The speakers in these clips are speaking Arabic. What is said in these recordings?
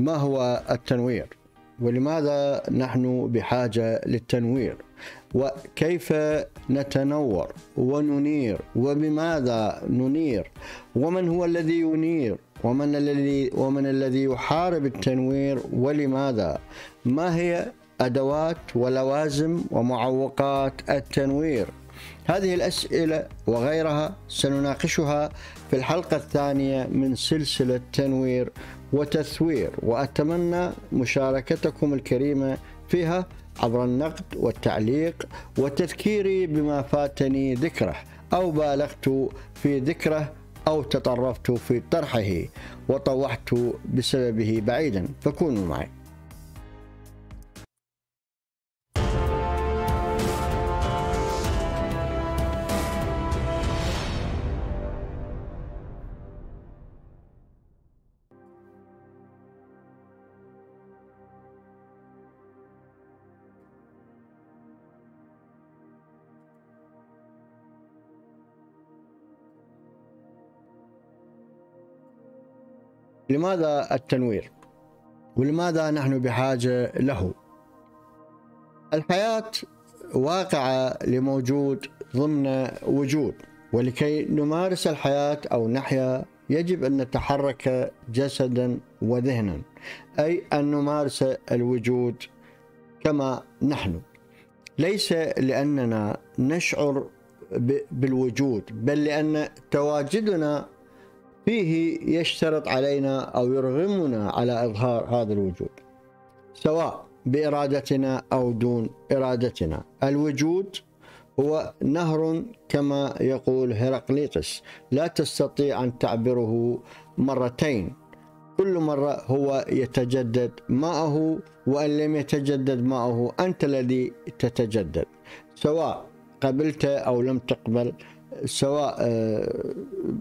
ما هو التنوير ولماذا نحن بحاجة للتنوير وكيف نتنور وننير وبماذا ننير ومن هو الذي ينير ومن الذي ومن الذي يحارب التنوير ولماذا ما هي ادوات ولوازم ومعوقات التنوير هذه الأسئلة وغيرها سنناقشها في الحلقة الثانية من سلسلة تنوير وتثوير وأتمنى مشاركتكم الكريمة فيها عبر النقد والتعليق وتذكيري بما فاتني ذكره أو بالغت في ذكره أو تطرفت في طرحه وطوحت بسببه بعيدا فكونوا معي لماذا التنوير ولماذا نحن بحاجه له الحياه واقعه لموجود ضمن وجود ولكي نمارس الحياه او نحيا يجب ان نتحرك جسدا وذهنا اي ان نمارس الوجود كما نحن ليس لاننا نشعر بالوجود بل لان تواجدنا فيه يشترط علينا أو يرغمنا على إظهار هذا الوجود سواء بإرادتنا أو دون إرادتنا الوجود هو نهر كما يقول هيراقليطس لا تستطيع أن تعبره مرتين كل مرة هو يتجدد ماءه وإن لم يتجدد ماءه أنت الذي تتجدد سواء قبلت أو لم تقبل سواء آه،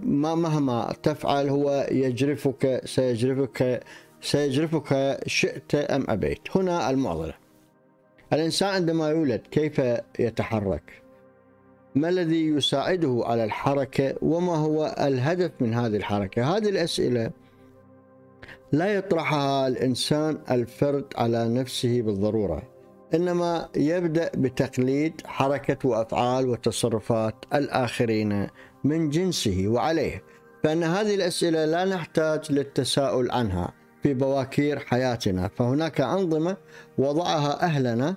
ما مهما تفعل هو يجرفك سيجرفك سيجرفك شئت أم أبيت هنا المعضلة الإنسان عندما يولد كيف يتحرك ما الذي يساعده على الحركة وما هو الهدف من هذه الحركة هذه الأسئلة لا يطرحها الإنسان الفرد على نفسه بالضرورة إنما يبدأ بتقليد حركة وأفعال وتصرفات الآخرين من جنسه وعليه فإن هذه الأسئلة لا نحتاج للتساؤل عنها في بواكير حياتنا فهناك أنظمة وضعها أهلنا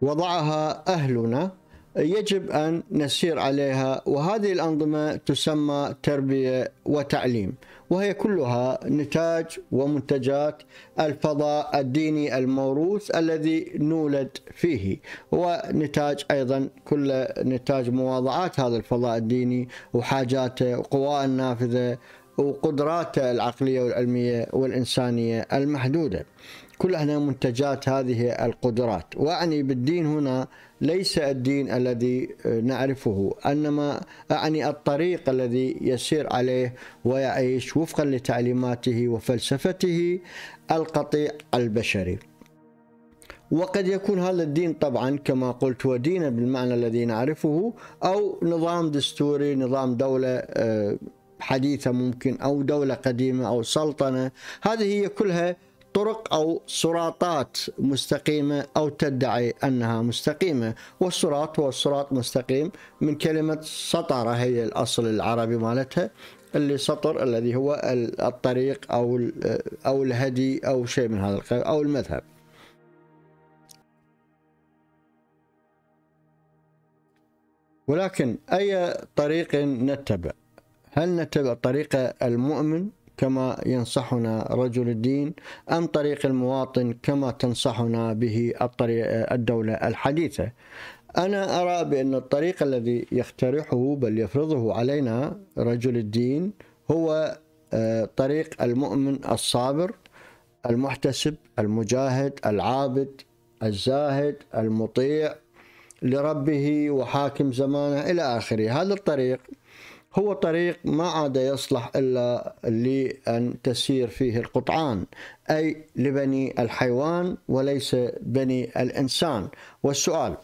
وضعها أهلنا يجب أن نسير عليها وهذه الأنظمة تسمى تربية وتعليم وهي كلها نتاج ومنتجات الفضاء الديني الموروث الذي نولد فيه ونتاج أيضا كل نتاج مواضعات هذا الفضاء الديني وحاجاته وقواه النافذة وقدراته العقلية والعلمية والإنسانية المحدودة كلها منتجات هذه القدرات وأعني بالدين هنا ليس الدين الذي آه، نعرفه انما اعني آه، الطريق الذي يسير عليه ويعيش وفقا لتعليماته وفلسفته القطيع البشري وقد يكون هذا الدين طبعا كما قلت هو دينا بالمعنى الذي نعرفه او نظام دستوري نظام دوله آه، حديثه ممكن او دوله قديمه او سلطنه هذه هي كلها طرق أو صراطات مستقيمة أو تدعي أنها مستقيمة والصراط هو الصراط مستقيم من كلمة سطرة هي الأصل العربي مالتها اللي سطر الذي هو الطريق أو أو الهدي أو شيء من هذا القبيل أو المذهب ولكن أي طريق نتبع هل نتبع طريق المؤمن كما ينصحنا رجل الدين أم طريق المواطن كما تنصحنا به الدولة الحديثة أنا أرى بأن الطريق الذي يقترحه بل يفرضه علينا رجل الدين هو آه، طريق المؤمن الصابر المحتسب المجاهد العابد الزاهد المطيع لربه وحاكم زمانه إلى آخره هذا الطريق هو طريق ما عاد يصلح إلا لأن تسير فيه القطعان أي لبني الحيوان وليس بني الإنسان والسؤال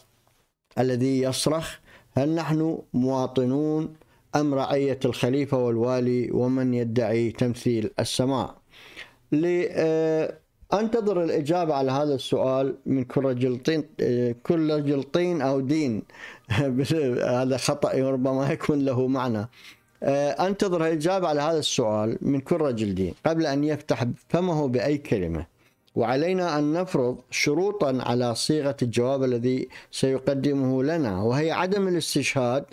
الذي يصرخ هل نحن مواطنون أم رعية الخليفة والوالي ومن يدعي تمثيل السماء آه، أنتظر الإجابة على هذا السؤال من كل رجل طين آه، كل رجل طين أو دين هذا خطأ ربما يكون له معنى آه، أنتظر الإجابة على هذا السؤال من كل رجل دين قبل أن يفتح فمه بأي كلمة وعلينا أن نفرض شروطا على صيغة الجواب الذي سيقدمه لنا وهي عدم الاستشهاد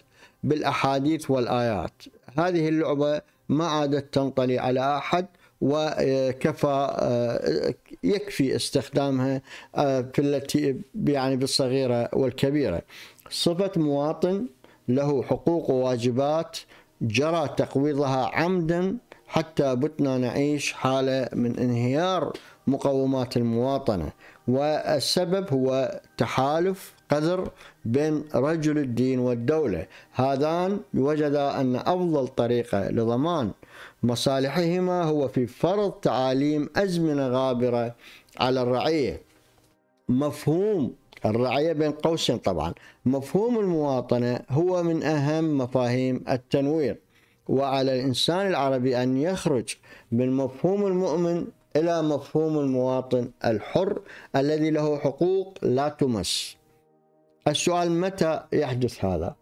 بالأحاديث والآيات هذه اللعبة ما عادت تنطلي على أحد وكفى آه، يكفي استخدامها آه، في التي يعني بالصغيرة والكبيرة صفة مواطن له حقوق وواجبات جرى تقويضها عمدا حتى بتنا نعيش حالة من انهيار مقومات المواطنة والسبب هو تحالف قذر بين رجل الدين والدولة هذان وجدا أن أفضل طريقة لضمان مصالحهما هو في فرض تعاليم أزمنة غابرة على الرعية مفهوم الرعية بين قوسين طبعا مفهوم المواطنة هو من أهم مفاهيم التنوير وعلى الإنسان العربي أن يخرج من مفهوم المؤمن إلى مفهوم المواطن الحر الذي له حقوق لا تمس السؤال متى يحدث هذا؟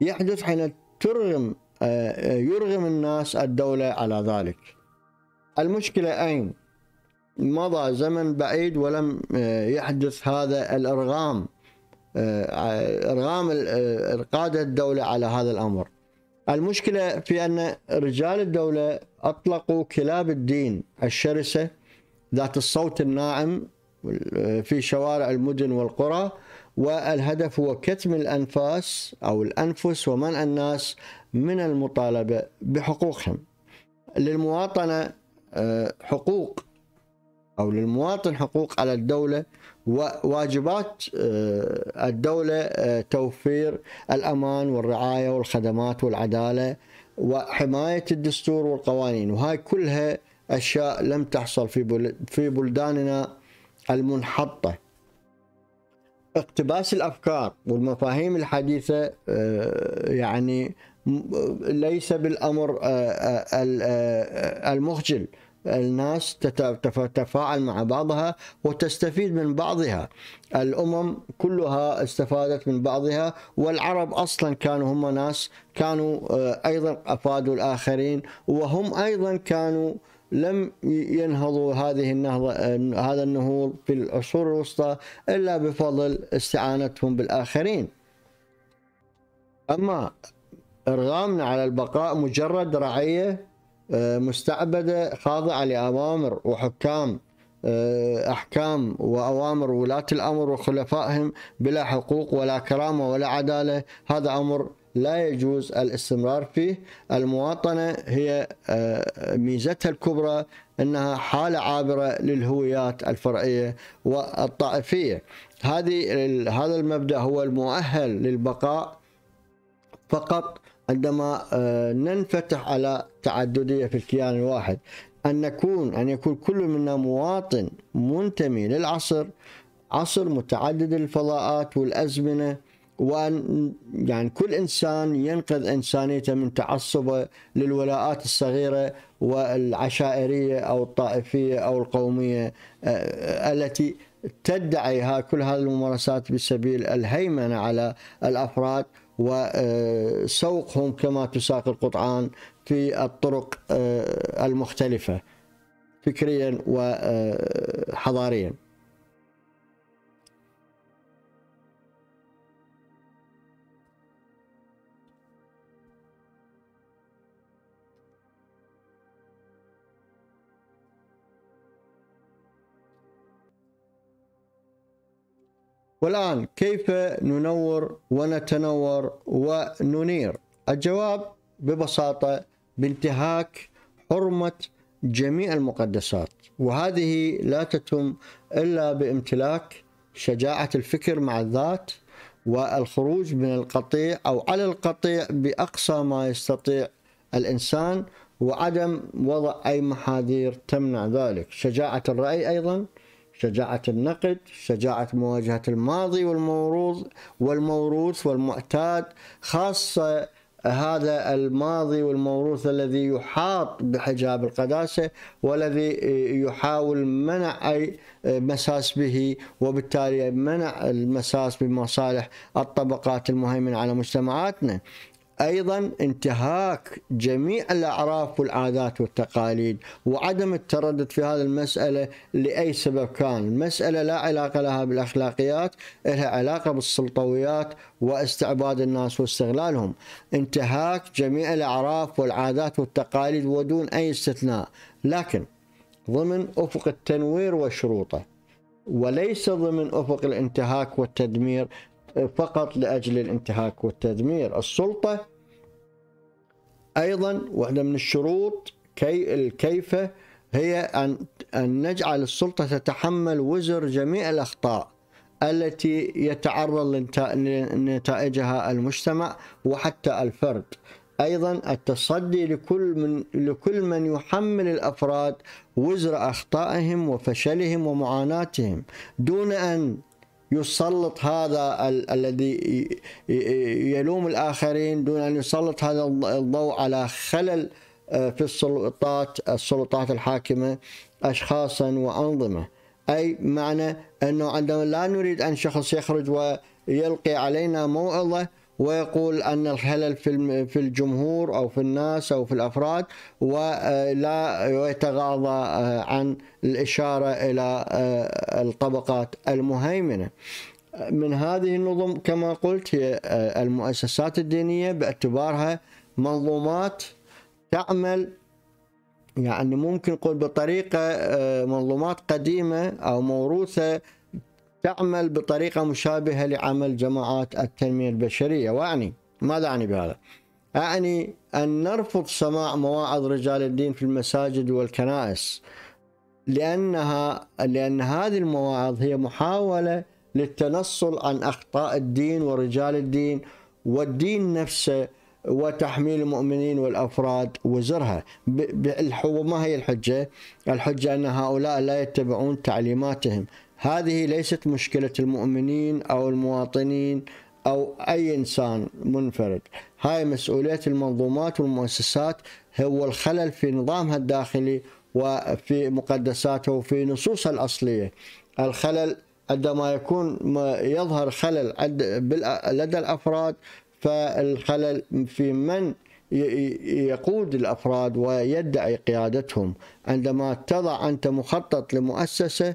يحدث حين ترغم يرغم الناس الدولة على ذلك المشكلة أين؟ مضى زمن بعيد ولم آه، يحدث هذا الإرغام آه، إرغام آه، قادة الدولة على هذا الأمر المشكلة في أن رجال الدولة أطلقوا كلاب الدين الشرسة ذات الصوت الناعم في شوارع المدن والقرى والهدف هو كتم الأنفاس أو الأنفس ومنع الناس من المطالبة بحقوقهم للمواطنة آه، حقوق أو للمواطن حقوق على الدولة وواجبات آه، الدولة آه، توفير الأمان والرعاية والخدمات والعدالة وحماية الدستور والقوانين وهاي كلها أشياء لم تحصل في في بلداننا المنحطة اقتباس الأفكار والمفاهيم الحديثة يعني ليس بالامر آه، آه، آه، المخجل الناس تتفاعل مع بعضها وتستفيد من بعضها الامم كلها استفادت من بعضها والعرب اصلا كانوا هم ناس كانوا ايضا افادوا الاخرين وهم ايضا كانوا لم ينهضوا هذه النهضة هذا النهوض في العصور الوسطى إلا بفضل استعانتهم بالآخرين أما إرغامنا على البقاء مجرد رعية آه، مستعبدة خاضعة لأوامر وحكام آه، أحكام وأوامر ولاة الأمر وخلفائهم بلا حقوق ولا كرامة ولا عدالة هذا أمر لا يجوز الاستمرار فيه المواطنة هي آه، ميزتها الكبرى أنها حالة عابرة للهويات الفرعية والطائفية هذه هذا المبدأ هو المؤهل للبقاء فقط عندما آه، ننفتح على تعددية في الكيان الواحد أن نكون أن يكون كل منا مواطن منتمي للعصر عصر متعدد الفضاءات والأزمنة وأن يعني كل إنسان ينقذ إنسانيته من تعصبه للولاءات الصغيرة والعشائرية أو الطائفية أو القومية آه، آه، التي تدعي كل هذه الممارسات بسبيل الهيمنة على الأفراد وسوقهم كما تساق القطعان في الطرق آه، المختلفة فكريا وحضاريا والآن كيف ننور ونتنور وننير الجواب ببساطة بانتهاك حرمة جميع المقدسات وهذه لا تتم إلا بامتلاك شجاعة الفكر مع الذات والخروج من القطيع أو على القطيع بأقصى ما يستطيع الإنسان وعدم وضع أي محاذير تمنع ذلك شجاعة الرأي أيضا شجاعة النقد شجاعة مواجهة الماضي والموروث والموروث والمعتاد خاصة هذا الماضي والموروث الذي يحاط بحجاب القداسة والذي يحاول منع أي مساس به وبالتالي منع المساس بمصالح الطبقات المهيمنة على مجتمعاتنا أيضا انتهاك جميع الأعراف والعادات والتقاليد وعدم التردد في هذه المسألة لأي سبب كان المسألة لا علاقة لها بالأخلاقيات لها علاقة بالسلطويات واستعباد الناس واستغلالهم انتهاك جميع الأعراف والعادات والتقاليد ودون أي استثناء لكن ضمن أفق التنوير وشروطه وليس ضمن افق الانتهاك والتدمير فقط لأجل الانتهاك والتدمير السلطة أيضا واحدة من الشروط كي الكيفة هي أن, أن نجعل السلطة تتحمل وزر جميع الأخطاء التي يتعرض لنتائجها المجتمع وحتى الفرد ايضا التصدي لكل من لكل من يحمل الافراد وزر اخطائهم وفشلهم ومعاناتهم دون ان يسلط هذا ال الذي يلوم الآخرين دون أن يسلط هذا الضوء على خلل آه، في السلطات السلطات الحاكمة أشخاصا وأنظمة أي معنى أنه عندما لا نريد أن شخص يخرج ويلقي علينا موعظة ويقول ان الخلل في في الجمهور او في الناس او في الافراد ولا يتغاضى آه، عن الاشاره الى آه، الطبقات المهيمنه. من هذه النظم كما قلت هي آه، المؤسسات الدينيه باعتبارها منظومات تعمل يعني ممكن نقول بطريقه منظومات قديمه او موروثه تعمل بطريقة مشابهة لعمل جماعات التنمية البشرية وأعني ماذا أعني بهذا؟ أعني أن نرفض سماع مواعظ رجال الدين في المساجد والكنائس لأنها لأن هذه المواعظ هي محاولة للتنصل عن أخطاء الدين ورجال الدين والدين نفسه وتحميل المؤمنين والافراد وزرها وما هي الحجه؟ الحجه ان هؤلاء لا يتبعون تعليماتهم، هذه ليست مشكلة المؤمنين أو المواطنين أو أي إنسان منفرد هاي مسؤولية المنظومات والمؤسسات هو الخلل في نظامها الداخلي وفي مقدساته وفي نصوصها الأصلية الخلل عندما يكون يظهر خلل لدى الأفراد فالخلل في من يقود الافراد ويدعي قيادتهم عندما تضع انت مخطط لمؤسسه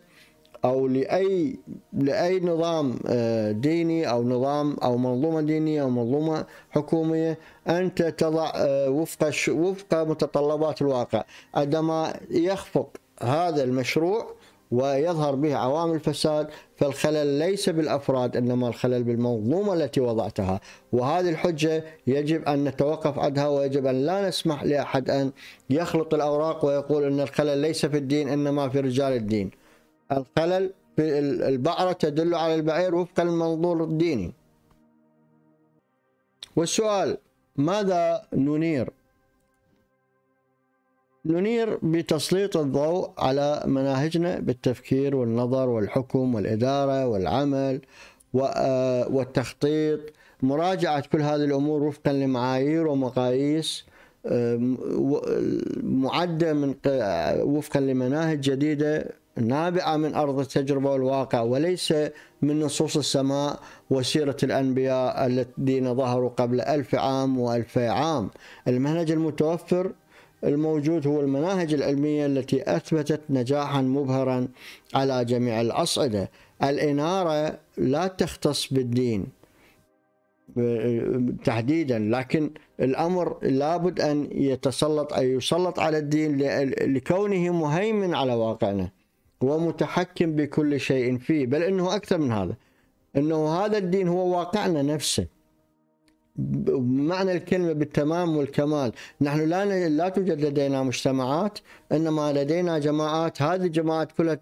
او لاي لاي نظام آه، ديني او نظام او منظومه دينيه او منظومه حكوميه انت تضع آه، وفق وفق متطلبات الواقع عندما يخفق هذا المشروع ويظهر به عوامل الفساد فالخلل ليس بالافراد انما الخلل بالمنظومه التي وضعتها وهذه الحجه يجب ان نتوقف عندها ويجب ان لا نسمح لاحد ان يخلط الاوراق ويقول ان الخلل ليس في الدين انما في رجال الدين الخلل في البعرة تدل على البعير وفقا للمنظور الديني والسؤال ماذا ننير ننير بتسليط الضوء على مناهجنا بالتفكير والنظر والحكم والإدارة والعمل آه، والتخطيط مراجعة كل هذه الأمور وفقا لمعايير ومقاييس آه، آه، معدة من وفقا لمناهج جديدة نابعة من أرض التجربة والواقع وليس من نصوص السماء وسيرة الأنبياء الذين ظهروا قبل ألف عام وألفي عام المنهج المتوفر الموجود هو المناهج العلمية التي أثبتت نجاحا مبهرا على جميع الأصعدة الإنارة لا تختص بالدين تحديدا لكن الامر لابد ان يتسلط اي يسلط على الدين لكونه مهيمن على واقعنا. ومتحكم بكل شيء فيه بل انه اكثر من هذا انه هذا الدين هو واقعنا نفسه بمعنى الكلمة بالتمام والكمال نحن لا لا توجد لدينا مجتمعات إنما لدينا جماعات هذه الجماعات كلها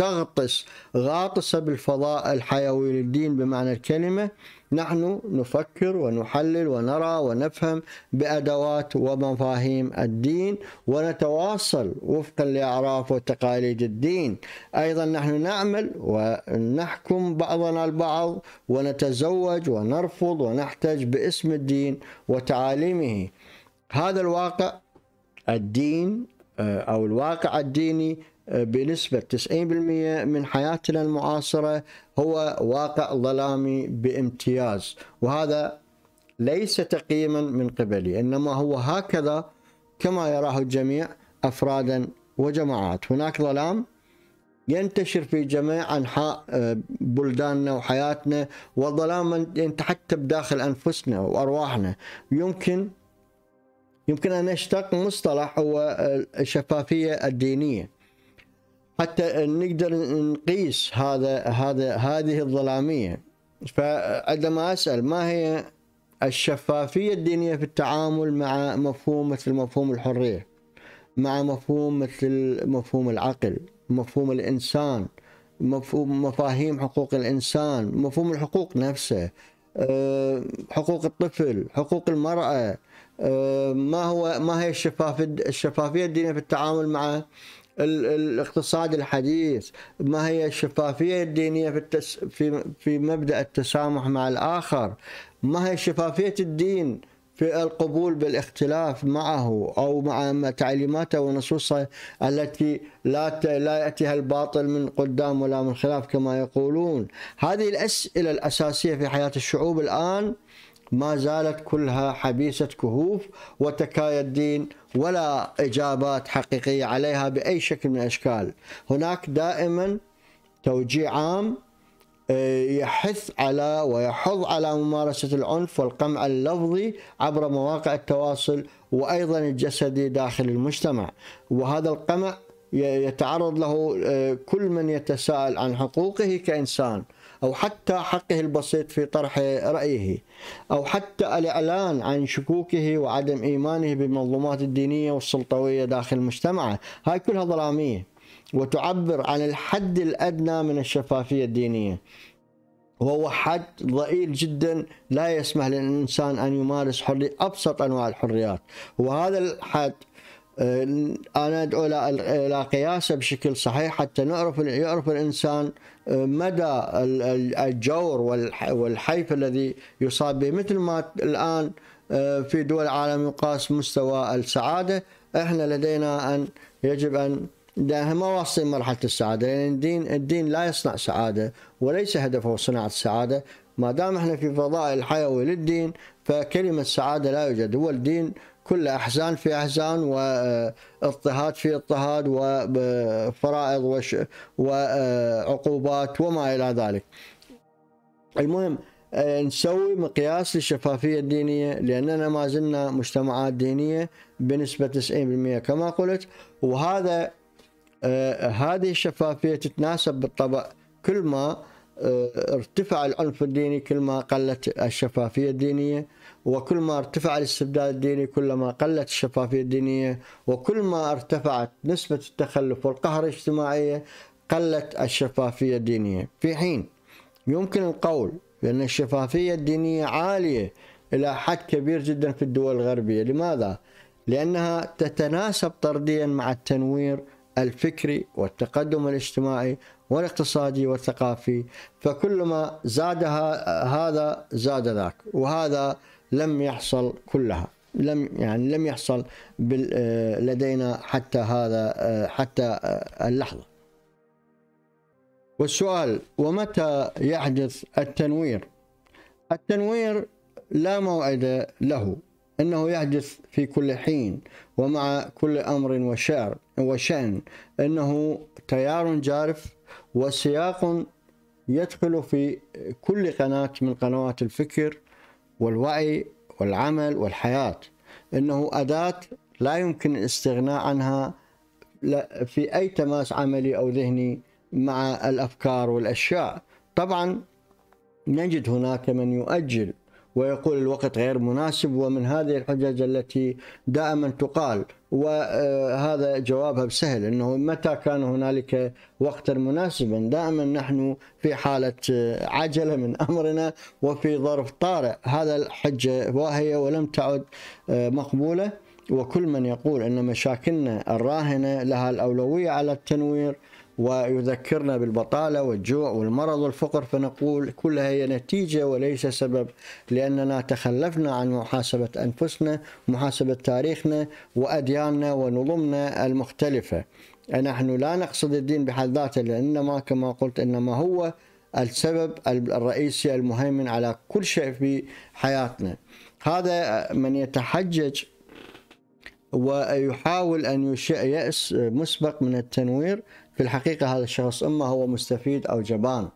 تغطس غاطسة بالفضاء الحيوي للدين بمعنى الكلمة نحن نفكر ونحلل ونرى ونفهم بأدوات ومفاهيم الدين ونتواصل وفقا لأعراف وتقاليد الدين أيضا نحن نعمل ونحكم بعضنا البعض ونتزوج ونرفض ونحتج باسم الدين وتعاليمه هذا الواقع الدين آه، أو الواقع الديني بنسبة 90% من حياتنا المعاصرة هو واقع ظلامي بامتياز وهذا ليس تقييما من قبلي إنما هو هكذا كما يراه الجميع أفرادا وجماعات هناك ظلام ينتشر في جميع أنحاء آه، بلداننا وحياتنا والظلام حتى بداخل أنفسنا وأرواحنا يمكن يمكن ان نشتق مصطلح هو آه، الشفافيه الدينيه حتى نقدر نقيس هذا هذا هذه الظلاميه فعندما اسال ما هي الشفافيه الدينيه في التعامل مع مفهوم مثل مفهوم الحريه مع مفهوم مثل مفهوم العقل مفهوم الانسان مفهوم مفاهيم حقوق الانسان مفهوم الحقوق نفسه آه، حقوق الطفل حقوق المراه آه، ما هو ما هي الشفافيه الدينيه في التعامل مع الاقتصاد الحديث ما هي الشفافية الدينية في, التس في, في مبدأ التسامح مع الآخر ما هي شفافية الدين في القبول بالاختلاف معه او مع تعليماته ونصوصه التي لا لا ياتيها الباطل من قدام ولا من خلاف كما يقولون، هذه الاسئله الاساسيه في حياه الشعوب الان ما زالت كلها حبيسه كهوف وتكايا الدين ولا إجابات حقيقية عليها بأي شكل من الأشكال هناك دائما توجيه عام آه، يحث على ويحض على ممارسة العنف والقمع اللفظي عبر مواقع التواصل وأيضا الجسدي داخل المجتمع وهذا القمع يتعرض له آه، كل من يتساءل عن حقوقه كإنسان أو حتى حقه البسيط في طرح رأيه أو حتى الإعلان عن شكوكه وعدم إيمانه بالمنظومات الدينية والسلطوية داخل مجتمعه هاي كلها ظلامية وتعبر عن الحد الأدنى من الشفافية الدينية وهو حد ضئيل جدا لا يسمح للإنسان أن يمارس حرية أبسط أنواع الحريات وهذا الحد أه، انا ادعو الى قياسه بشكل صحيح حتى نعرف يعرف الانسان أه، مدى الجور والحيف الذي يصاب به مثل ما الان أه، في دول العالم يقاس مستوى السعاده احنا لدينا ان يجب ان ده ما واصلين مرحلة السعادة لأن يعني الدين الدين لا يصنع سعادة وليس هدفه صناعة السعادة ما دام احنا في فضاء الحيوي للدين فكلمة سعادة لا يوجد هو الدين كل أحزان في أحزان واضطهاد آه، في اضطهاد وفرائض آه، وعقوبات آه، وما إلى ذلك المهم نسوي مقياس للشفافية الدينية لأننا ما زلنا مجتمعات دينية بنسبة 90% كما قلت وهذا آه هذه الشفافية تتناسب بالطبع كل ما آه ارتفع العنف الديني كل ما قلت الشفافية الدينية وكل ما ارتفع الاستبداد الديني كلما قلت الشفافية الدينية وكل ما ارتفعت نسبة التخلف والقهر الاجتماعية قلت الشفافية الدينية في حين يمكن القول بأن الشفافية الدينية عالية إلى حد كبير جدا في الدول الغربية لماذا؟ لأنها تتناسب طرديا مع التنوير الفكري والتقدم الاجتماعي والاقتصادي والثقافي فكلما زاد هذا زاد ذاك وهذا لم يحصل كلها لم يعني لم يحصل آه، لدينا حتى هذا آه، حتى آه، اللحظه والسؤال ومتى يحدث التنوير التنوير لا موعد له انه يحدث في كل حين ومع كل امر وشعر وشان انه تيار جارف وسياق يدخل في كل قناه من قنوات الفكر والوعي والعمل والحياة إنه أداة لا يمكن الاستغناء عنها في أي تماس عملي أو ذهني مع الأفكار والأشياء طبعا نجد هناك من يؤجل ويقول الوقت غير مناسب ومن هذه الحجج التي دائما تقال وهذا جوابها بسهل انه متى كان هنالك وقتا مناسبا دائما نحن في حاله عجله من امرنا وفي ظرف طارئ هذا الحجه واهيه ولم تعد مقبوله وكل من يقول ان مشاكلنا الراهنه لها الاولويه على التنوير ويذكرنا بالبطالة والجوع والمرض والفقر فنقول كلها هي نتيجة وليس سبب لأننا تخلفنا عن محاسبة أنفسنا محاسبة تاريخنا وأدياننا ونظمنا المختلفة نحن لا نقصد الدين بحد ذاته لأنما كما قلت إنما هو السبب الرئيسي المهيمن على كل شيء في حياتنا هذا من يتحجج ويحاول أن يشيء يأس مسبق من التنوير في الحقيقة هذا الشخص إما هو مستفيد أو جبان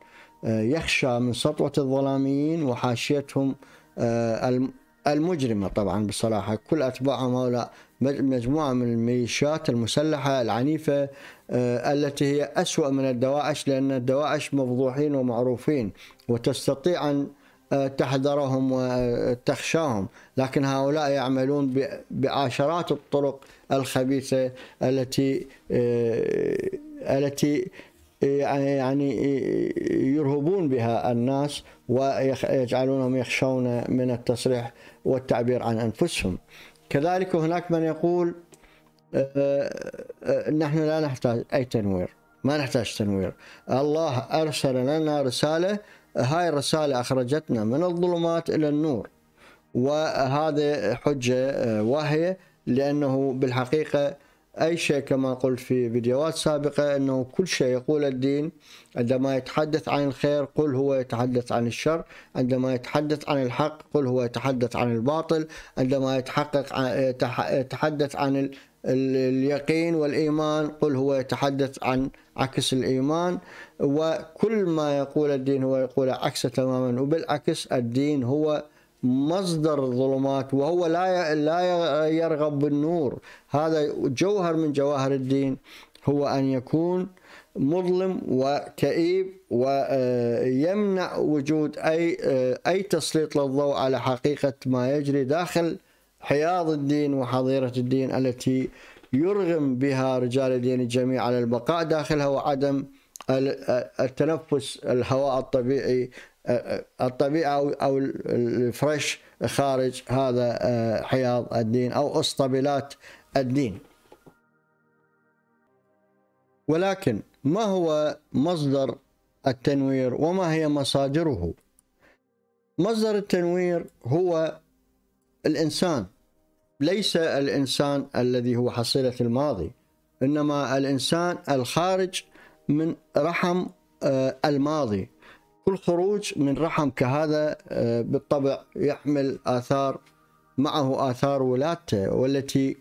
آه، يخشى من سطوة الظلاميين وحاشيتهم آه، المجرمة طبعا بصراحة كل أتباعهم هؤلاء مجموعة من الميليشيات المسلحة العنيفة آه، التي هي أسوأ من الدواعش لأن الدواعش مفضوحين ومعروفين وتستطيع أن تحذرهم وتخشاهم لكن هؤلاء يعملون بعشرات الطرق الخبيثة التي التي آه، يعني آه، يرهبون بها الناس ويجعلونهم يخشون من التصريح والتعبير عن انفسهم. كذلك هناك من يقول آه، نحن لا نحتاج اي تنوير، ما نحتاج تنوير. الله ارسل لنا رساله هاي الرساله اخرجتنا من الظلمات الى النور. وهذا حجه واهيه لانه بالحقيقه أي شيء كما قلت في فيديوهات سابقة أنه كل شيء يقول الدين عندما يتحدث عن الخير قل هو يتحدث عن الشر عندما يتحدث عن الحق قل هو يتحدث عن الباطل عندما يتحقق يتحدث عن اليقين والإيمان قل هو يتحدث عن عكس الإيمان وكل ما يقول الدين هو يقول عكسه تماما وبالعكس الدين هو مصدر الظلمات وهو لا لا يرغب بالنور هذا جوهر من جواهر الدين هو ان يكون مظلم وكئيب ويمنع وجود اي اي تسليط للضوء على حقيقه ما يجري داخل حياض الدين وحظيره الدين التي يرغم بها رجال الدين الجميع على البقاء داخلها وعدم التنفس الهواء الطبيعي الطبيعة أو الفريش خارج هذا حياض الدين أو أسطبلات الدين ولكن ما هو مصدر التنوير وما هي مصادره مصدر التنوير هو الإنسان ليس الإنسان الذي هو حصيلة الماضي إنما الإنسان الخارج من رحم آه، الماضي كل خروج من رحم كهذا آه، بالطبع يحمل آثار معه آثار ولادته والتي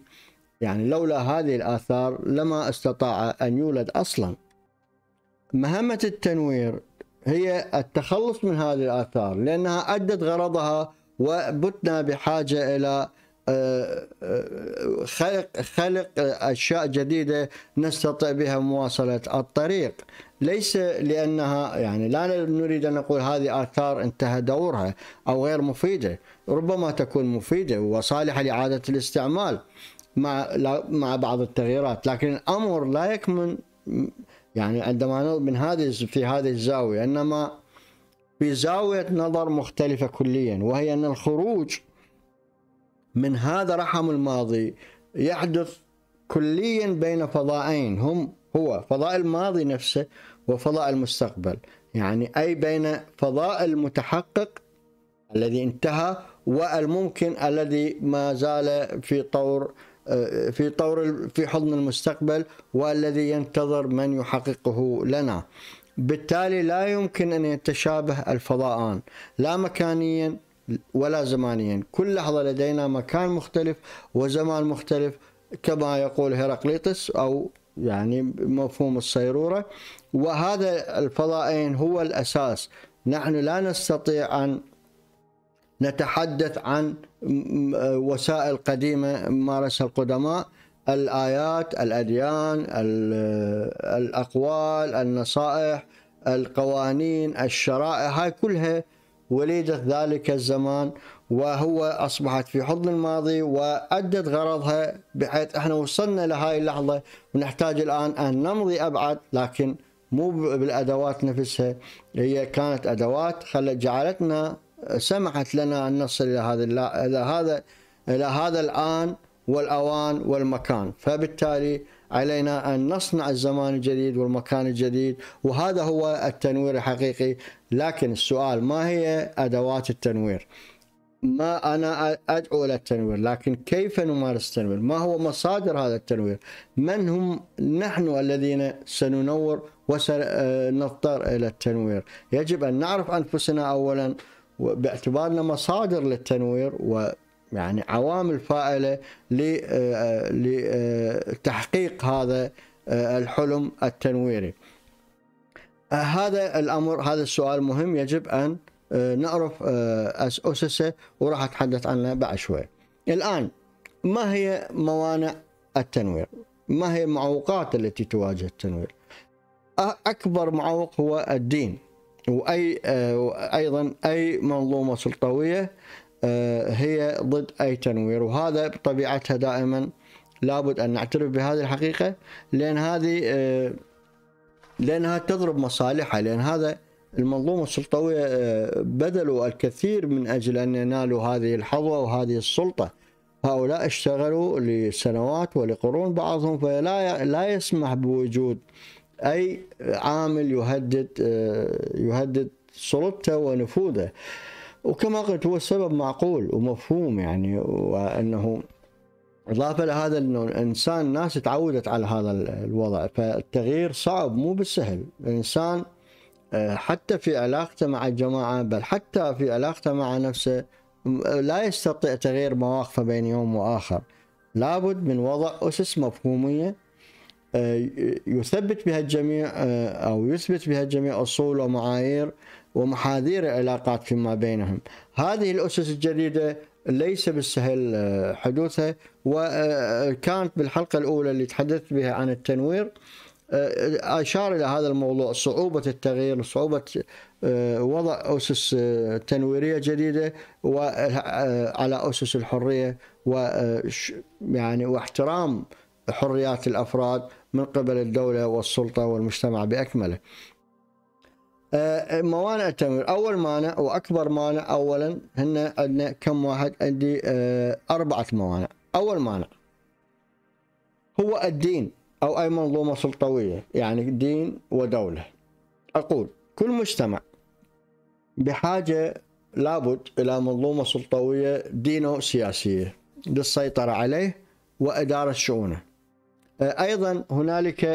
يعني لولا هذه الآثار لما استطاع أن يولد أصلا مهمة التنوير هي التخلص من هذه الآثار لأنها أدت غرضها وبتنا بحاجة إلى خلق خلق اشياء جديده نستطيع بها مواصله الطريق ليس لانها يعني لا نريد ان نقول هذه اثار انتهى دورها او غير مفيده ربما تكون مفيده وصالحه لاعاده الاستعمال مع مع بعض التغييرات لكن الامر لا يكمن يعني عندما ننظر من هذه في هذه الزاويه انما في زاويه نظر مختلفه كليا وهي ان الخروج من هذا رحم الماضي يحدث كليا بين فضائين هم هو فضاء الماضي نفسه وفضاء المستقبل يعني أي بين فضاء المتحقق الذي انتهى والممكن الذي ما زال في طور في طور في حضن المستقبل والذي ينتظر من يحققه لنا بالتالي لا يمكن ان يتشابه الفضاءان لا مكانيا ولا زمانيا كل لحظة لدينا مكان مختلف وزمان مختلف كما يقول هيراقليطس أو يعني مفهوم الصيرورة وهذا الفضائين هو الأساس نحن لا نستطيع أن نتحدث عن وسائل قديمة مارسها القدماء الآيات الأديان الأقوال النصائح القوانين الشرائع هاي كلها ولدت ذلك الزمان وهو أصبحت في حضن الماضي وأدت غرضها بحيث إحنا وصلنا لهذه اللحظة ونحتاج الآن أن نمضي أبعد لكن مو بالأدوات نفسها هي كانت أدوات خلت جعلتنا سمحت لنا أن نصل إلى هذا إلى هذا إلى هذا الآن والأوان والمكان فبالتالي علينا أن نصنع الزمان الجديد والمكان الجديد وهذا هو التنوير الحقيقي لكن السؤال ما هي أدوات التنوير ما أنا أدعو إلى التنوير لكن كيف نمارس التنوير ما هو مصادر هذا التنوير من هم نحن الذين سننور وسنضطر إلى التنوير يجب أن نعرف أنفسنا أولا باعتبارنا مصادر للتنوير و يعني عوامل فائلة لتحقيق آه، آه، هذا آه، الحلم التنويري هذا الأمر هذا السؤال مهم يجب أن نعرف أسسه وراح أتحدث عنه بعد شوي الآن ما هي موانع التنوير ما هي المعوقات التي تواجه التنوير أكبر معوق هو الدين وأي أيضا أي منظومة سلطوية آه، هي ضد أي تنوير وهذا بطبيعتها دائما لابد أن نعترف بهذه الحقيقة لأن هذه آه، لأنها تضرب مصالحها لأن هذا المنظومة السلطوية آه، بذلوا الكثير من أجل أن ينالوا هذه الحظوة وهذه السلطة هؤلاء اشتغلوا لسنوات ولقرون بعضهم فلا لا يسمح بوجود أي عامل يهدد يهدد سلطته ونفوذه وكما قلت هو السبب معقول ومفهوم يعني وانه اضافه لهذا انه الانسان الناس تعودت على هذا الوضع فالتغيير صعب مو بالسهل الانسان آه، حتى في علاقته مع الجماعه بل حتى في علاقته مع نفسه لا يستطيع تغيير مواقفه بين يوم واخر لابد من وضع اسس مفهوميه آه، يثبت بها الجميع آه، او يثبت بها الجميع اصول ومعايير ومحاذير العلاقات فيما بينهم هذه الأسس الجديدة ليس بالسهل آه، حدوثها وكانت آه، آه، بالحلقة الأولى اللي تحدثت بها عن التنوير أشار إلى هذا الموضوع صعوبة التغيير صعوبة وضع أسس تنويرية جديدة وعلى أسس الحرية يعني واحترام حريات الأفراد من قبل الدولة والسلطة والمجتمع بأكمله آه، موانع التمويل اول مانع واكبر مانع اولا هن عندنا كم واحد عندي آه، اربعه موانع اول مانع هو الدين او اي منظومه سلطويه يعني دين ودوله اقول كل مجتمع بحاجه لابد الى منظومه سلطويه دينو سياسيه للسيطره عليه واداره شؤونه آه، ايضا هنالك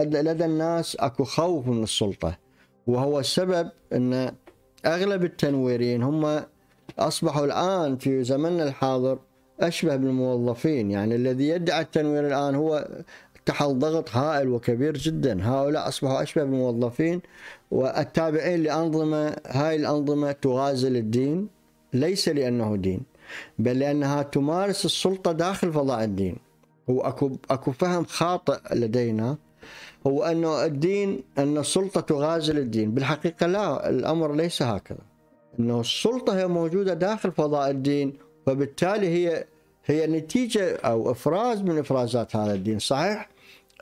لدى الناس اكو خوف من السلطه وهو السبب ان اغلب التنويريين هم اصبحوا الان في زمننا الحاضر اشبه بالموظفين يعني الذي يدعي التنوير الان هو تحت ضغط هائل وكبير جدا هؤلاء اصبحوا اشبه بالموظفين والتابعين لانظمه هاي الانظمه تغازل الدين ليس لانه دين بل لانها تمارس السلطه داخل فضاء الدين واكو اكو فهم خاطئ لدينا هو أنه الدين أن السلطة تغازل الدين بالحقيقة لا الأمر ليس هكذا أنه السلطة هي موجودة داخل فضاء الدين وبالتالي هي هي نتيجة أو إفراز من إفرازات هذا الدين صحيح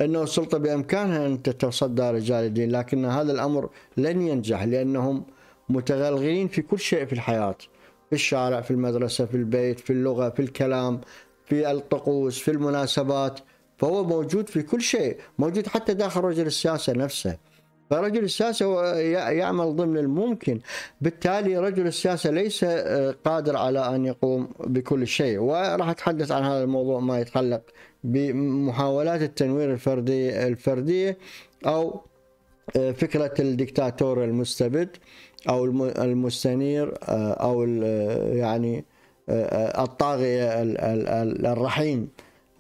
أنه السلطة بإمكانها أن تتصدى رجال الدين لكن هذا الأمر لن ينجح لأنهم متغلغلين في كل شيء في الحياة في الشارع في المدرسة في البيت في اللغة في الكلام في الطقوس في المناسبات فهو موجود في كل شيء موجود حتى داخل رجل السياسة نفسه فرجل السياسة يعمل ضمن الممكن بالتالي رجل السياسة ليس آه، قادر على أن يقوم بكل شيء وراح أتحدث عن هذا الموضوع ما يتعلق بمحاولات التنوير الفردي الفردية أو آه، فكرة الدكتاتور المستبد أو المستنير آه، أو يعني الطاغية الرحيم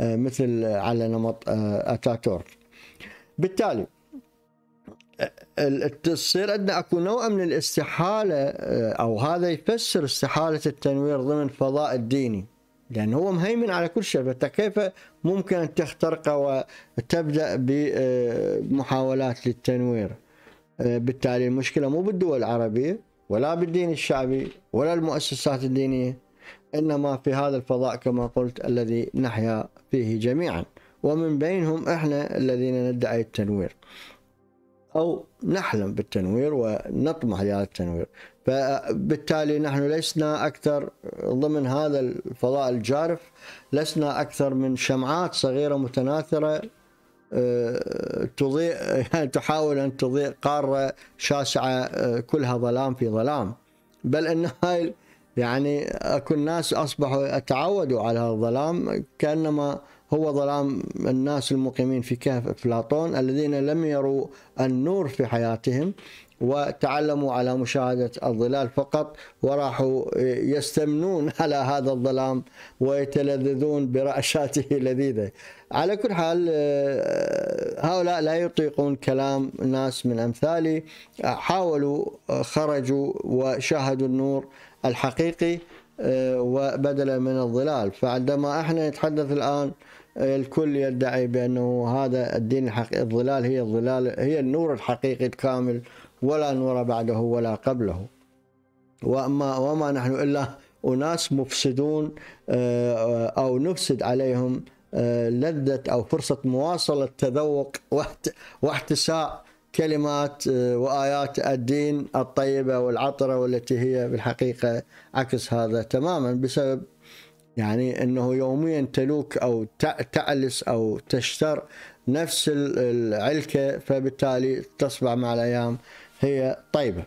آه، مثل على نمط اتاتورك آه، بالتالي آه، تصير عندنا اكو نوع من الاستحاله او هذا يفسر استحاله التنوير ضمن فضاء الديني لان هو مهيمن على كل شيء فكيف ممكن ان تخترقه وتبدا بمحاولات للتنوير بالتالي المشكله مو بالدول العربيه ولا بالدين الشعبي ولا المؤسسات الدينيه إنما في هذا الفضاء كما قلت الذي نحيا فيه جميعا ومن بينهم إحنا الذين ندعي التنوير أو نحلم بالتنوير ونطمح لهذا التنوير فبالتالي نحن لسنا أكثر ضمن هذا الفضاء الجارف لسنا أكثر من شمعات صغيرة متناثرة آه، تضيء يعني تحاول أن تضيء قارة شاسعة آه، كلها ظلام في ظلام بل أن هاي يعني اكو الناس اصبحوا تعودوا على الظلام كانما هو ظلام الناس المقيمين في كهف افلاطون الذين لم يروا النور في حياتهم وتعلموا على مشاهدة الظلال فقط وراحوا يستمنون على هذا الظلام ويتلذذون برأشاته لذيذة على كل حال آه، هؤلاء لا يطيقون كلام ناس من أمثالي حاولوا آه، خرجوا وشاهدوا النور الحقيقي آه، وبدلا من الظلال فعندما احنا نتحدث الان آه، الكل يدعي بانه هذا الدين الحقيقي الظلال هي الظلال هي النور الحقيقي الكامل ولا نور بعده ولا قبله وما وما نحن الا اناس مفسدون آه، او نفسد عليهم لذه او فرصه مواصله تذوق واحتساء كلمات آه، وآيات الدين الطيبة والعطرة والتي هي بالحقيقة عكس هذا تماما بسبب يعني أنه يوميا تلوك أو تعلس أو تشتر نفس العلكة فبالتالي تصبح مع الأيام هي طيبة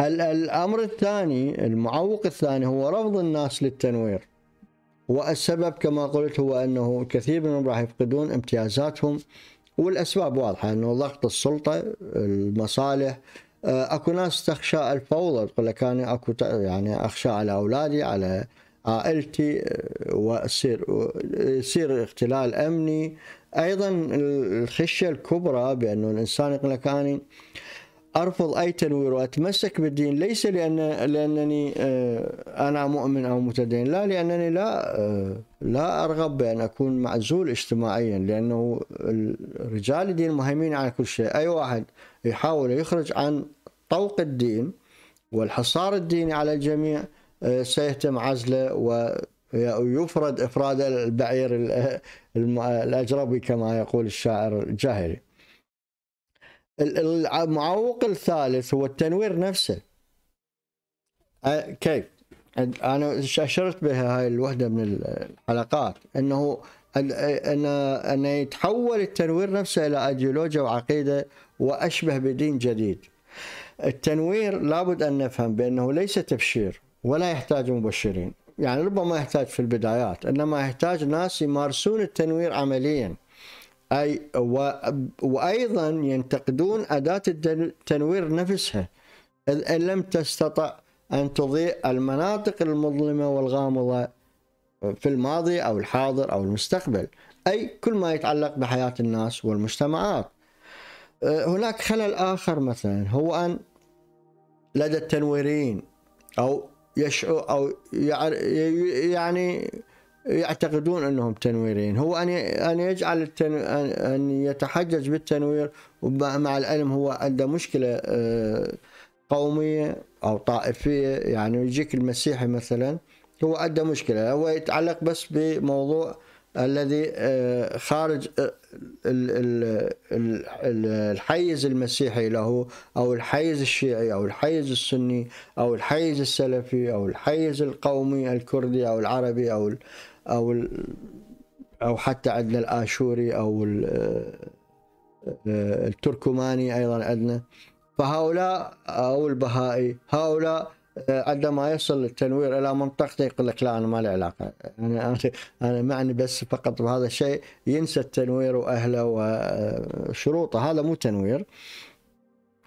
الأمر الثاني المعوق الثاني هو رفض الناس للتنوير والسبب كما قلت هو أنه كثير منهم راح يفقدون امتيازاتهم والاسباب واضحه انه ضغط السلطه المصالح آه، اكو ناس تخشى الفوضى تقول لك انا اكو يعني اخشى على اولادي على عائلتي آه، ويصير يصير اختلال امني ايضا الخشيه الكبرى بانه الانسان يقول لك اني ارفض اي تنوير واتمسك بالدين ليس لان لانني آه، انا مؤمن او متدين لا لانني لا آه، لا ارغب بان اكون معزول اجتماعيا لانه رجال الدين مهمين على كل شيء اي واحد يحاول يخرج عن طوق الدين والحصار الديني على الجميع آه، سيتم عزله ويفرد افراد البعير الاجربي كما يقول الشاعر الجاهلي المعوق الثالث هو التنوير نفسه كيف انا اشرت بها هاي الوحده من الحلقات انه ان ان يتحول التنوير نفسه الى ايديولوجيا وعقيده واشبه بدين جديد. التنوير لابد ان نفهم بانه ليس تبشير ولا يحتاج مبشرين، يعني ربما يحتاج في البدايات انما يحتاج ناس يمارسون التنوير عمليا. أي وأيضا ينتقدون أداة التنوير نفسها إذ إن لم تستطع أن تضيء المناطق المظلمة والغامضة في الماضي أو الحاضر أو المستقبل أي كل ما يتعلق بحياة الناس والمجتمعات هناك خلل آخر مثلا هو أن لدى التنويرين أو يشعر أو يعني يعتقدون انهم تنويريين هو ان ان يجعل التن... ان يتحجج بالتنوير ومع العلم هو عنده مشكله آه، قوميه او طائفيه يعني يجيك المسيحي مثلا هو عنده مشكله هو يتعلق بس بموضوع الذي آه، خارج آه، الحيز المسيحي له او الحيز الشيعي او الحيز السني او الحيز السلفي او الحيز القومي الكردي او العربي او او او حتى عندنا الاشوري او آه، التركماني ايضا عندنا فهؤلاء او البهائي هؤلاء آه، عندما يصل التنوير الى منطقته يقول لك لا انا ما لي علاقه انا انا معني بس فقط بهذا الشيء ينسى التنوير واهله وشروطه هذا مو تنوير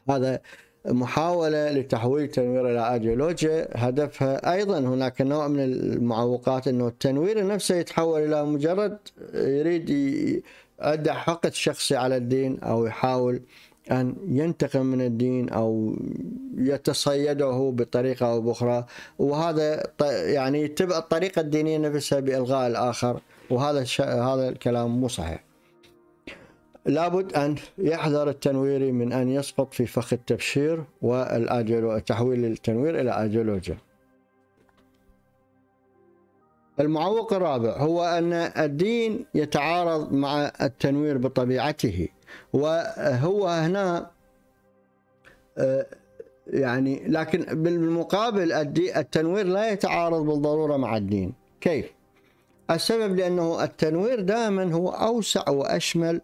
هذا محاولة لتحويل تنوير إلى أيديولوجيا هدفها أيضا هناك نوع من المعوقات أنه التنوير نفسه يتحول إلى مجرد يريد يؤدي حقد شخصي على الدين أو يحاول أن ينتقم من الدين أو يتصيده بطريقة أو بأخرى وهذا يعني يتبع الطريقة الدينية نفسها بإلغاء الآخر وهذا هذا الكلام مو صحيح لابد أن يحذر التنويري من أن يسقط في فخ التبشير وتحويل التنوير إلى أجلوجة المعوق الرابع هو أن الدين يتعارض مع التنوير بطبيعته وهو هنا آه، يعني لكن بالمقابل التنوير لا يتعارض بالضرورة مع الدين كيف؟ السبب لأنه التنوير دائما هو أوسع وأشمل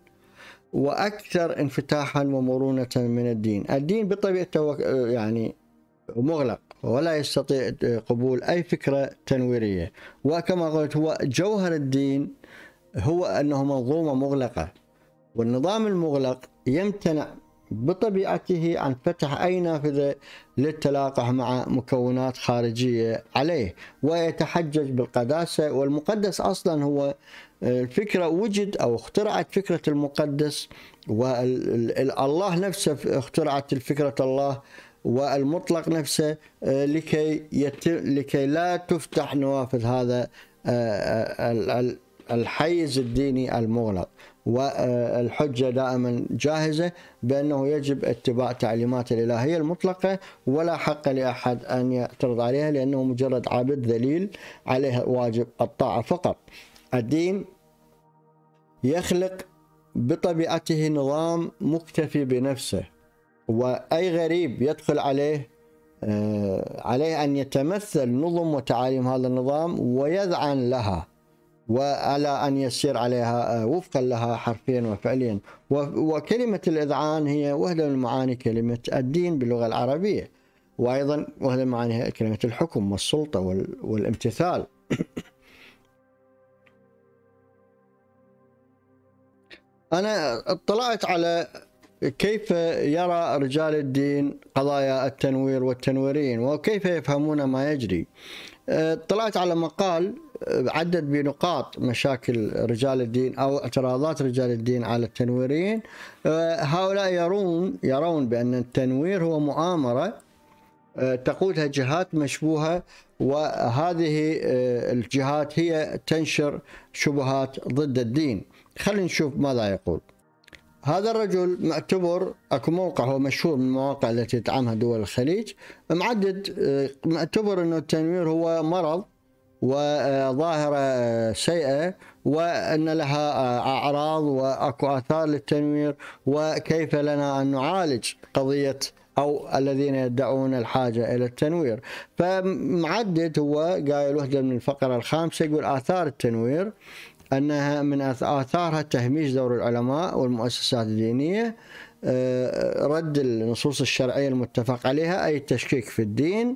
واكثر انفتاحا ومرونه من الدين، الدين بطبيعته آه، يعني مغلق ولا يستطيع آه، قبول اي فكره تنويريه، وكما قلت هو جوهر الدين هو انه منظومه مغلقه، والنظام المغلق يمتنع بطبيعته عن فتح اي نافذه للتلاقح مع مكونات خارجيه عليه ويتحجج بالقداسه والمقدس اصلا هو الفكرة وجد أو اخترعت فكرة المقدس والله نفسه اخترعت فكره الله والمطلق نفسه آه، لكي يتم لكي لا تفتح نوافذ هذا آه، آه، الحيز الديني المغلق والحجة دائما جاهزة بأنه يجب اتباع تعليمات الإلهية المطلقة ولا حق لأحد أن يعترض عليها لأنه مجرد عبد ذليل عليه واجب الطاعة فقط الدين يخلق بطبيعته نظام مكتفي بنفسه وأي غريب يدخل عليه آه، عليه أن يتمثل نظم وتعاليم هذا النظام ويذعن لها وعلى أن يسير عليها آه، وفقا لها حرفيا وفعليا وكلمة الإذعان هي وحدة من معاني كلمة الدين باللغة العربية وأيضا وحدة من معاني كلمة الحكم والسلطة والامتثال أنا اطلعت على كيف يرى رجال الدين قضايا التنوير والتنويرين وكيف يفهمون ما يجري أه، اطلعت على مقال أه، عدد بنقاط مشاكل رجال الدين او اعتراضات رجال الدين على التنويرين أه، هؤلاء يرون يرون بان التنوير هو مؤامره تقودها جهات مشبوهه وهذه الجهات هي تنشر شبهات ضد الدين خلينا نشوف ماذا يقول هذا الرجل معتبر اكو موقع هو مشهور من المواقع التي تدعمها دول الخليج معدد آه، معتبر انه التنوير هو مرض وظاهرة آه، سيئة وأن لها آه، أعراض وأكو آثار للتنوير وكيف لنا أن نعالج قضية أو الذين يدعون الحاجة إلى التنوير فمعدد هو قايل وحدة من الفقرة الخامسة يقول آثار التنوير أنها من آثارها تهميش دور العلماء والمؤسسات الدينية آه، رد النصوص الشرعية المتفق عليها أي التشكيك في الدين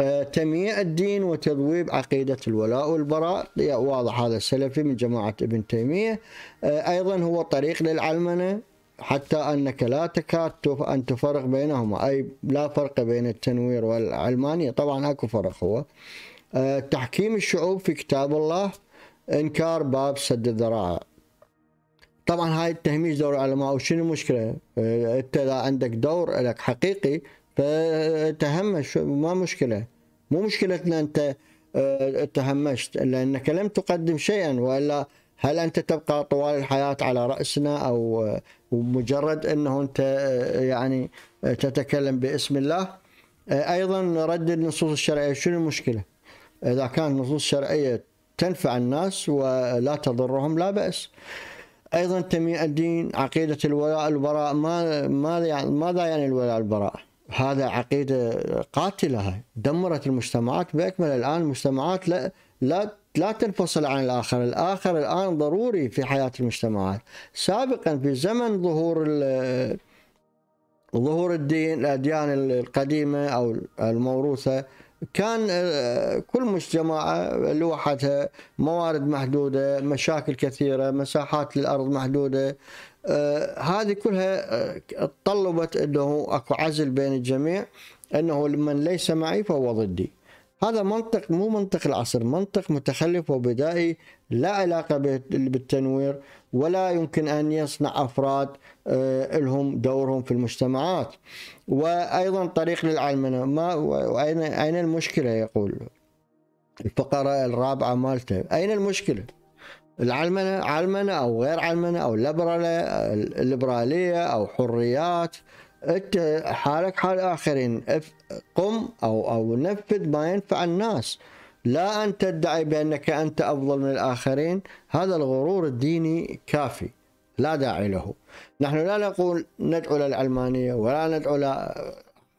آه، تمييع الدين وتذويب عقيدة الولاء والبراء واضح هذا السلفي من جماعة ابن تيمية آه، أيضا هو طريق للعلمنة حتى أنك لا تكاد أن تفرق بينهما أي لا فرق بين التنوير والعلمانية طبعا أكو فرق هو تحكيم الشعوب في كتاب الله انكار باب سد الذرائع طبعا هاي تهميش دور العلماء وشنو المشكله آه، انت اذا عندك دور لك حقيقي فتهمش ما مشكله مو مشكلتنا انت آه، تهمشت لانك لم تقدم شيئا والا هل انت تبقى طوال الحياه على راسنا او آه، مجرد انه انت يعني تتكلم باسم الله ايضا رد النصوص الشرعيه شنو المشكله اذا كان النصوص الشرعيه تنفع الناس ولا تضرهم لا بأس أيضا تمييع الدين عقيدة الولاء البراء ما ماذا يعني،, يعني الولاء البراء هذا عقيدة قاتلة دمرت المجتمعات بأكمل الآن المجتمعات لا, لا لا تنفصل عن الآخر الآخر الآن ضروري في حياة المجتمعات سابقا في زمن ظهور ظهور الدين الأديان القديمة أو الموروثة كان آه، كل جماعة لوحدها موارد محدودة مشاكل كثيرة مساحات للأرض محدودة آه، هذه كلها آه، طلبت أنه أكو عزل بين الجميع أنه من ليس معي فهو ضدي هذا منطق مو منطق العصر منطق متخلف وبدائي لا علاقة بالتنوير ولا يمكن أن يصنع أفراد آه، لهم دورهم في المجتمعات وأيضا طريق للعلمنة ما أين المشكلة يقول الفقرة الرابعة مالته أين المشكلة العلمنة علمنة أو غير علمنة أو الليبرالية أو حريات انت حالك حال اخرين قم او او نفذ ما ينفع الناس لا ان تدعي بانك انت افضل من الاخرين هذا الغرور الديني كافي لا داعي له نحن لا نقول ندعو للعلمانيه ولا ندعو ل...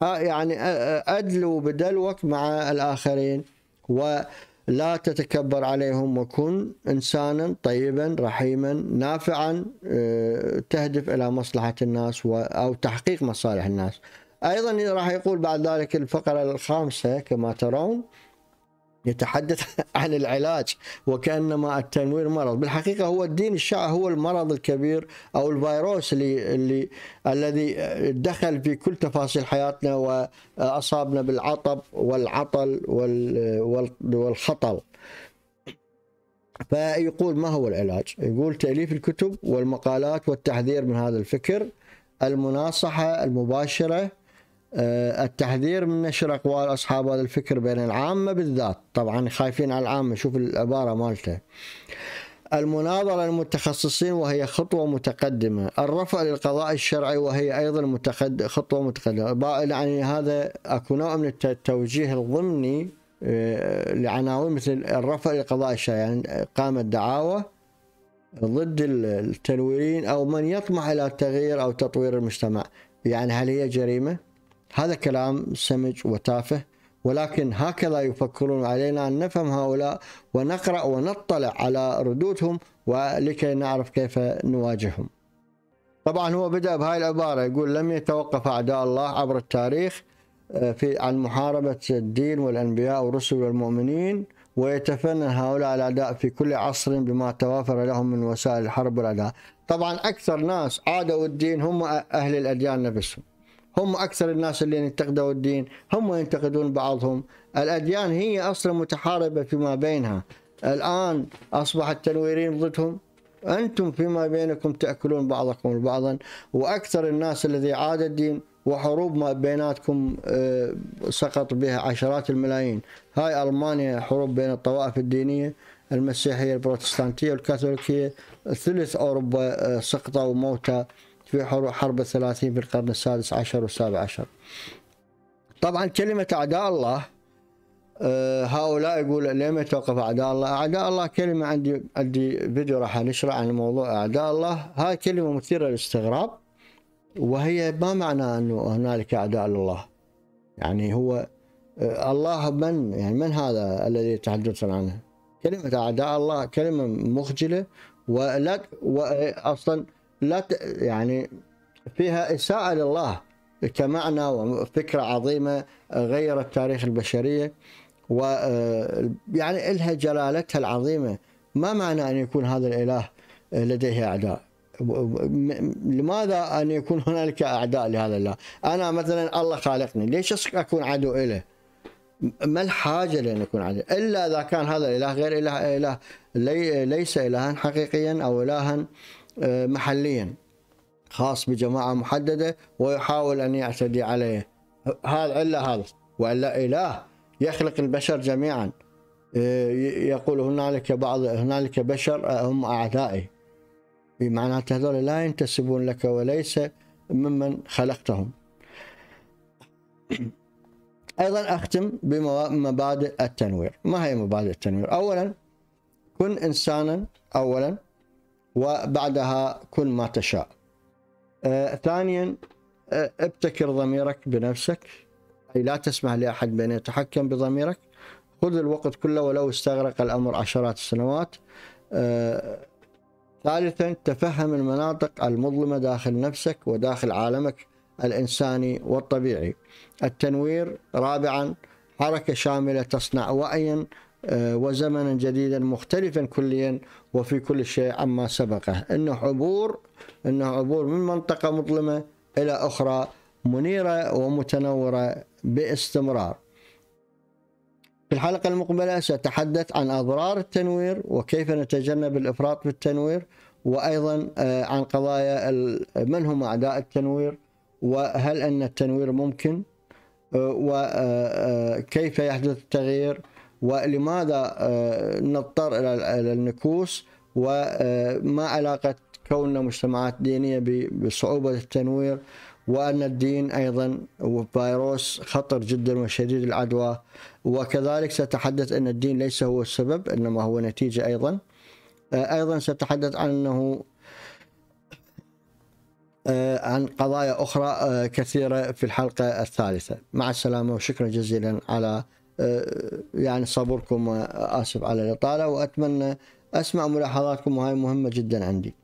آه، يعني آه، آه، ادلو بدلوك مع الاخرين و لا تتكبر عليهم وكن انسانا طيبا رحيما نافعا آه، تهدف الى مصلحه الناس او تحقيق مصالح الناس. ايضا راح يقول بعد ذلك الفقره الخامسه كما ترون يتحدث عن العلاج وكانما التنوير مرض بالحقيقه هو الدين الشاع هو المرض الكبير او الفيروس اللي, اللي الذي دخل في كل تفاصيل حياتنا واصابنا بالعطب والعطل والخطل فيقول ما هو العلاج يقول تاليف الكتب والمقالات والتحذير من هذا الفكر المناصحه المباشره آه، التحذير من نشر أقوال أصحاب هذا الفكر بين العامة بالذات طبعا خايفين على العامة شوف العبارة مالته المناظرة للمتخصصين وهي خطوة متقدمة الرفع للقضاء الشرعي وهي أيضا متقد... خطوة متقدمة يعني هذا أكو نوع من التوجيه الضمني آه، لعناوين مثل الرفع للقضاء الشرعي يعني قامت دعاوى ضد التنويرين أو من يطمح إلى تغيير أو تطوير المجتمع يعني هل هي جريمة؟ هذا كلام سمج وتافه ولكن هكذا يفكرون علينا أن نفهم هؤلاء ونقرأ ونطلع على ردودهم ولكي نعرف كيف نواجههم طبعا هو بدأ بهاي العبارة يقول لم يتوقف أعداء الله عبر التاريخ آه، في عن محاربة الدين والأنبياء والرسل والمؤمنين ويتفنن هؤلاء الأعداء في كل عصر بما توافر لهم من وسائل الحرب والأداء طبعا أكثر ناس عادوا الدين هم أهل الأديان نفسهم هم أكثر الناس اللي ينتقدوا الدين هم ينتقدون بعضهم الأديان هي أصلا متحاربة فيما بينها الآن أصبح التنويرين ضدهم أنتم فيما بينكم تأكلون بعضكم بعضا وأكثر الناس الذي عاد الدين وحروب ما بيناتكم آه، سقط بها عشرات الملايين هاي ألمانيا حروب بين الطوائف الدينية المسيحية البروتستانتية والكاثوليكية ثلث أوروبا آه، سقطوا وموتوا في حرب الثلاثين في القرن السادس عشر والسابع عشر طبعا كلمة أعداء الله آه، هؤلاء يقول ما يتوقف أعداء الله أعداء الله كلمة عندي عندي فيديو راح نشرح عن موضوع أعداء الله هاي كلمة مثيرة للاستغراب وهي ما معنى أنه هنالك أعداء لله يعني هو آه، الله من يعني من هذا الذي يتحدثون عنه كلمة أعداء الله كلمة مخجلة ولا وأصلا لا ت... يعني فيها إساءة لله كمعنى وفكرة عظيمة غيرت تاريخ البشرية و آه، يعني إلها جلالتها العظيمة ما معنى أن يكون هذا الإله لديه أعداء لماذا أن يكون هنالك أعداء لهذا الله أنا مثلا الله خالقني ليش أكون عدو إله ما الحاجة لأن يكون عدو إلا إذا كان هذا الإله غير إله إله ليس إلها حقيقيا أو إلها آه، محليا خاص بجماعة محددة ويحاول أن يعتدي عليه هذا إلا هذا وإلا إله يخلق البشر جميعا آه، يقول هنالك بعض هنالك بشر آه، هم أعدائي معناته هذول لا ينتسبون لك وليس ممن خلقتهم أيضا أختم بمبادئ التنوير ما هي مبادئ التنوير أولا كن إنسانا أولا وبعدها كل ما تشاء آه ثانيا آه ابتكر ضميرك بنفسك أي لا تسمح لأحد بأن يتحكم بضميرك خذ الوقت كله ولو استغرق الأمر عشرات السنوات آه ثالثا تفهم المناطق المظلمة داخل نفسك وداخل عالمك الإنساني والطبيعي التنوير رابعا حركة شاملة تصنع وعيا آه، وزمنا جديدا مختلفا كليا وفي كل شيء عما سبقه انه عبور انه عبور من منطقه مظلمه الى اخرى منيره ومتنوره باستمرار. في الحلقه المقبله ساتحدث عن اضرار التنوير وكيف نتجنب الافراط في التنوير وايضا آه، عن قضايا من هم اعداء التنوير وهل ان التنوير ممكن آه، وكيف آه، يحدث التغيير ولماذا آه، نضطر إلى النكوص وما آه، علاقة كوننا مجتمعات دينية بصعوبة التنوير وأن الدين أيضا فيروس خطر جدا وشديد العدوى وكذلك سأتحدث أن الدين ليس هو السبب إنما هو نتيجة أيضا آه، أيضا سأتحدث عن أنه عن قضايا أخرى كثيرة في الحلقة الثالثة مع السلامة وشكرا جزيلا على آه، يعني صبركم آه، اسف على الاطاله واتمنى اسمع ملاحظاتكم وهي مهمه جدا عندي